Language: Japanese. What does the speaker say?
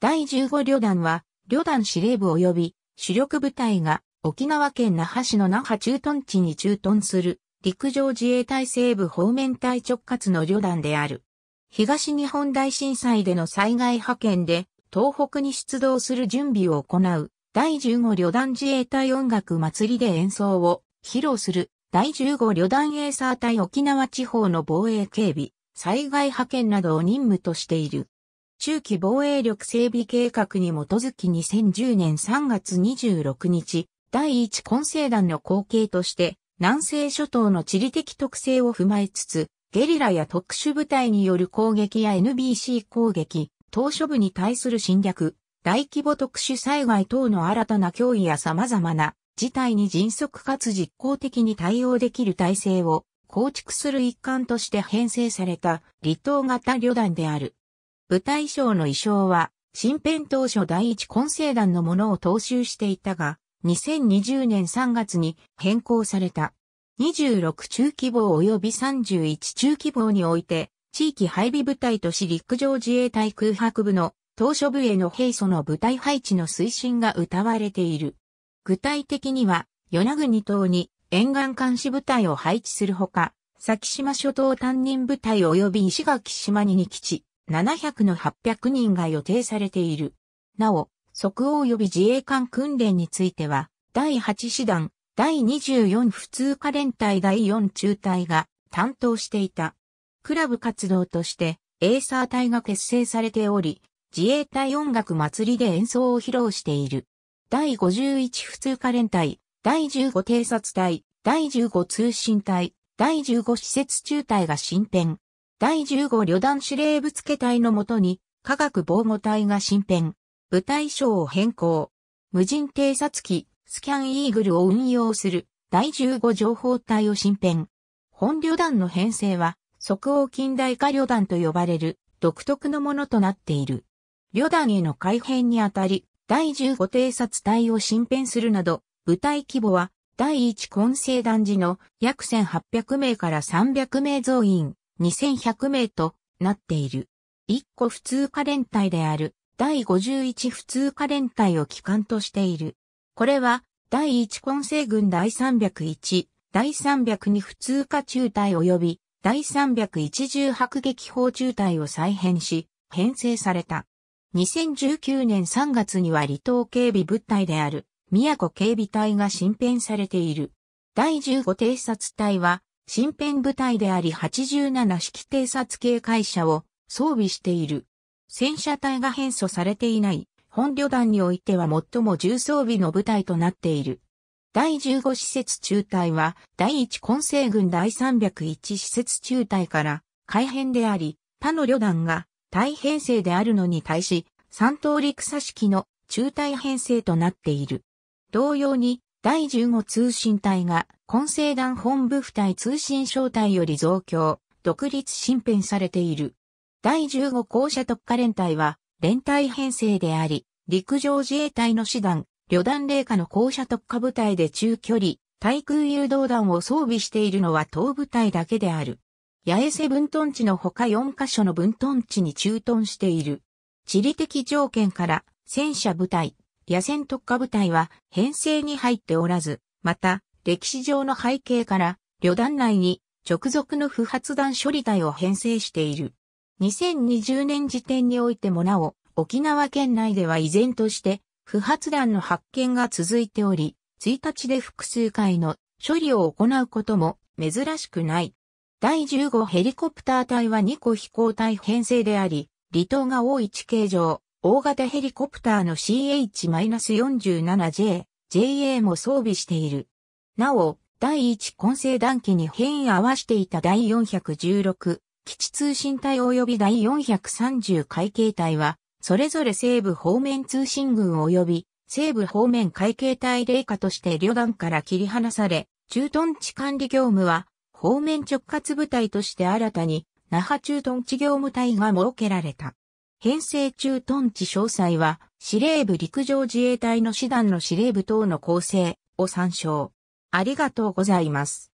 第15旅団は、旅団司令部及び主力部隊が沖縄県那覇市の那覇駐屯地に駐屯する陸上自衛隊西部方面隊直轄の旅団である。東日本大震災での災害派遣で東北に出動する準備を行う第15旅団自衛隊音楽祭りで演奏を披露する第15旅団エーサー隊沖縄地方の防衛警備、災害派遣などを任務としている。中期防衛力整備計画に基づき2010年3月26日、第一混成団の後継として、南西諸島の地理的特性を踏まえつつ、ゲリラや特殊部隊による攻撃や NBC 攻撃、島初部に対する侵略、大規模特殊災害等の新たな脅威や様々な事態に迅速かつ実効的に対応できる体制を構築する一環として編成された離島型旅団である。舞台賞の衣装は、新編当初第一混成団のものを踏襲していたが、2020年3月に変更された。26中規模及び31中規模において、地域配備部隊都市陸上自衛隊空白部の当初部への兵組の部隊配置の推進が謳われている。具体的には、与那国島に沿岸監視部隊を配置するほか、先島諸島担任部隊及び石垣島に2基地、700の800人が予定されている。なお、即応及び自衛官訓練については、第8師団、第24普通科連隊第4中隊が担当していた。クラブ活動として、エーサー隊が結成されており、自衛隊音楽祭りで演奏を披露している。第51普通科連隊、第15偵察隊、第15通信隊、第15施設中隊が新編、第15旅団司令部付隊のもとに、科学防護隊が新編、部隊章を変更、無人偵察機、スキャンイーグルを運用する第15情報隊を新編。本旅団の編成は、即応近代化旅団と呼ばれる独特のものとなっている。旅団への改編にあたり、第15偵察隊を新編するなど、部隊規模は第1混成団時の約1800名から300名増員。2100名となっている。1個普通科連隊である第51普通科連隊を機関としている。これは第1混成軍第301、第302普通科中隊及び第310迫撃砲中隊を再編し、編成された。2019年3月には離島警備部隊である、宮古警備隊が新編されている。第15偵察隊は、新編部隊であり87式偵察系会社を装備している。戦車隊が変装されていない本旅団においては最も重装備の部隊となっている。第15施設中隊は第1混成軍第301施設中隊から改編であり、他の旅団が大編成であるのに対し、三等陸差式の中隊編成となっている。同様に、第15通信隊が混成団本部付帯通信招待より増強、独立新編されている。第15校舎特化連隊は、連隊編成であり、陸上自衛隊の師団、旅団霊下の校舎特化部隊で中距離、対空誘導弾を装備しているのは東部隊だけである。八重瀬分屯地のほか4カ所の分屯地に駐屯している。地理的条件から、戦車部隊、野戦特化部隊は編成に入っておらず、また、歴史上の背景から、旅団内に直属の不発弾処理隊を編成している。2020年時点においてもなお、沖縄県内では依然として、不発弾の発見が続いており、1日で複数回の処理を行うことも珍しくない。第15ヘリコプター隊は2個飛行隊編成であり、離島が多い地形上、大型ヘリコプターの CH-47J、JA も装備している。なお、第1混成団機に変異合わしていた第416基地通信隊及び第430海警隊は、それぞれ西部方面通信軍及び西部方面海警隊霊下として旅団から切り離され、駐屯地管理業務は方面直轄部隊として新たに那覇駐屯地業務隊が設けられた。編成駐屯地詳細は司令部陸上自衛隊の師団の司令部等の構成を参照。ありがとうございます。